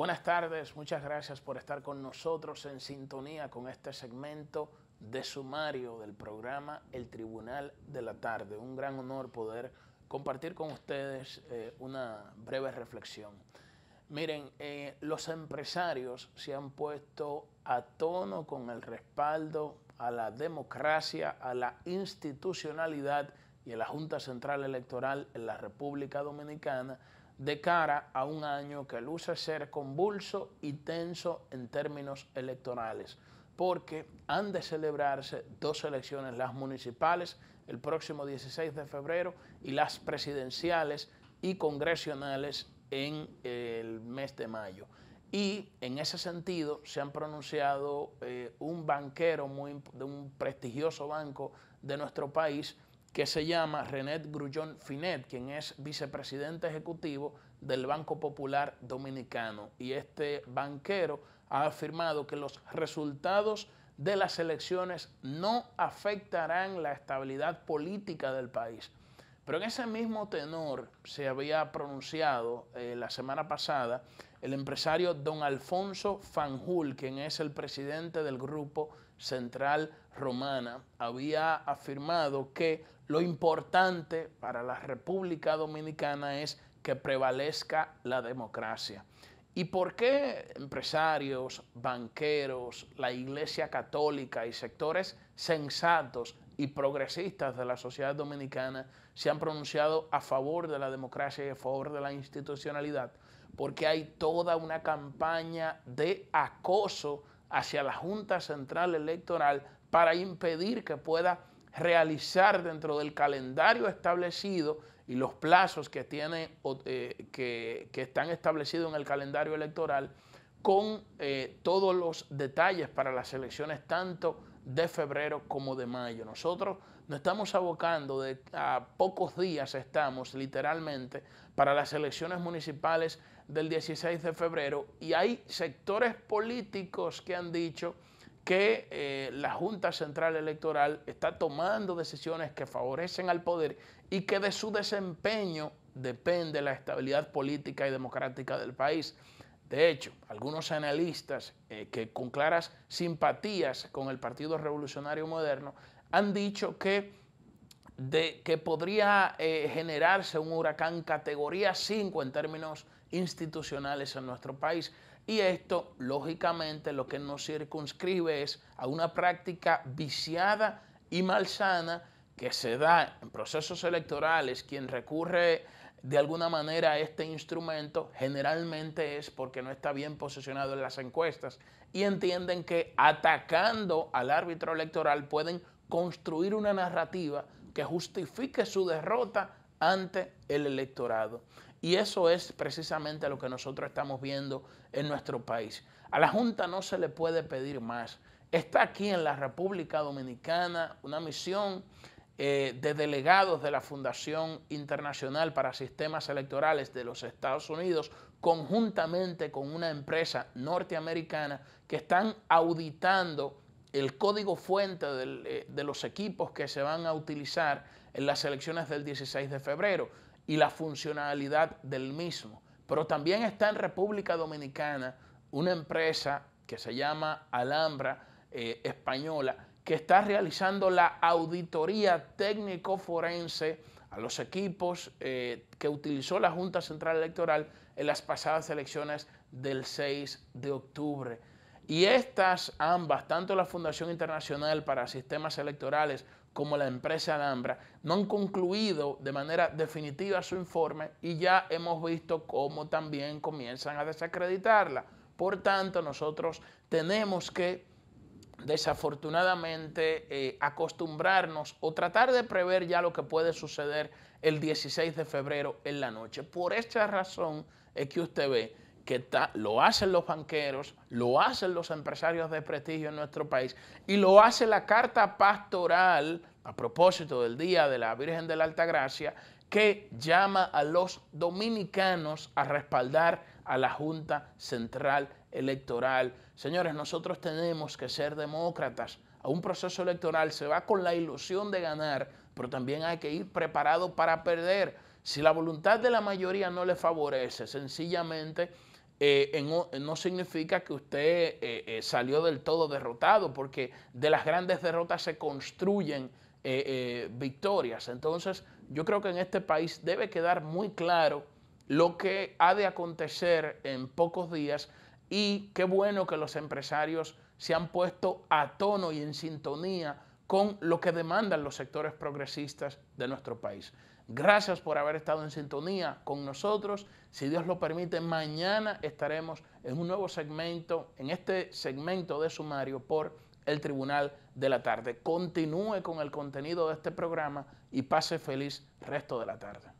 Buenas tardes, muchas gracias por estar con nosotros en sintonía con este segmento de sumario del programa El Tribunal de la Tarde. Un gran honor poder compartir con ustedes eh, una breve reflexión. Miren, eh, los empresarios se han puesto a tono con el respaldo a la democracia, a la institucionalidad y a la Junta Central Electoral en la República Dominicana de cara a un año que luce ser convulso y tenso en términos electorales, porque han de celebrarse dos elecciones, las municipales el próximo 16 de febrero y las presidenciales y congresionales en el mes de mayo. Y en ese sentido se han pronunciado eh, un banquero muy, de un prestigioso banco de nuestro país, que se llama René Grullón Finet, quien es vicepresidente ejecutivo del Banco Popular Dominicano. Y este banquero ha afirmado que los resultados de las elecciones no afectarán la estabilidad política del país. Pero en ese mismo tenor se había pronunciado eh, la semana pasada el empresario don Alfonso Fanjul, quien es el presidente del Grupo Central Romana, había afirmado que lo importante para la República Dominicana es que prevalezca la democracia. ¿Y por qué empresarios, banqueros, la Iglesia Católica y sectores sensatos y progresistas de la sociedad dominicana se han pronunciado a favor de la democracia y a favor de la institucionalidad, porque hay toda una campaña de acoso hacia la Junta Central Electoral para impedir que pueda realizar dentro del calendario establecido y los plazos que, tiene, eh, que, están establecidos en el calendario electoral con eh, todos los detalles para las elecciones tanto de febrero como de mayo. Nosotros nos estamos abocando, de, a pocos días estamos literalmente para las elecciones municipales del 16 de febrero y hay sectores políticos que han dicho que eh, la Junta Central Electoral está tomando decisiones que favorecen al poder y que de su desempeño depende la estabilidad política y democrática del país. De hecho, algunos analistas eh, que con claras simpatías con el Partido Revolucionario Moderno han dicho que, que podría eh, generarse un huracán categoría 5 en términos institucionales en nuestro país. Y esto, lógicamente, lo que nos circunscribe es a una práctica viciada y malsana que se da en procesos electorales, quien recurre de alguna manera este instrumento, generalmente es porque no está bien posicionado en las encuestas y entienden que atacando al árbitro electoral pueden construir una narrativa que justifique su derrota ante el electorado. Y eso es precisamente lo que nosotros estamos viendo en nuestro país. A la Junta no se le puede pedir más. Está aquí en la República Dominicana una misión eh, de delegados de la Fundación Internacional para Sistemas Electorales de los Estados Unidos, conjuntamente con una empresa norteamericana que están auditando el código fuente eh, de los equipos que se van a utilizar en las elecciones del 16 de febrero y la funcionalidad del mismo. Pero también está en República Dominicana una empresa que se llama Alhambra eh, Española, que está realizando la auditoría técnico-forense a los equipos eh, que utilizó la Junta Central Electoral en las pasadas elecciones del 6 de octubre. Y estas ambas, tanto la Fundación Internacional para Sistemas Electorales como la empresa Alhambra, no han concluido de manera definitiva su informe y ya hemos visto cómo también comienzan a desacreditarla. Por tanto, nosotros tenemos que desafortunadamente eh, acostumbrarnos o tratar de prever ya lo que puede suceder el 16 de febrero en la noche. Por esta razón es que usted ve que lo hacen los banqueros, lo hacen los empresarios de prestigio en nuestro país y lo hace la carta pastoral a propósito del Día de la Virgen de la Altagracia que llama a los dominicanos a respaldar a la Junta Central Electoral. Señores, nosotros tenemos que ser demócratas. A un proceso electoral se va con la ilusión de ganar, pero también hay que ir preparado para perder. Si la voluntad de la mayoría no le favorece, sencillamente eh, no significa que usted eh, eh, salió del todo derrotado, porque de las grandes derrotas se construyen victorias. Entonces, yo creo que en este país debe quedar muy claro lo que ha de acontecer en pocos días y qué bueno que los empresarios se han puesto a tono y en sintonía con lo que demandan los sectores progresistas de nuestro país. Gracias por haber estado en sintonía con nosotros. Si Dios lo permite, mañana estaremos en un nuevo segmento, en este segmento de sumario por el Tribunal de la Tarde. Continúe con el contenido de este programa y pase feliz resto de la tarde.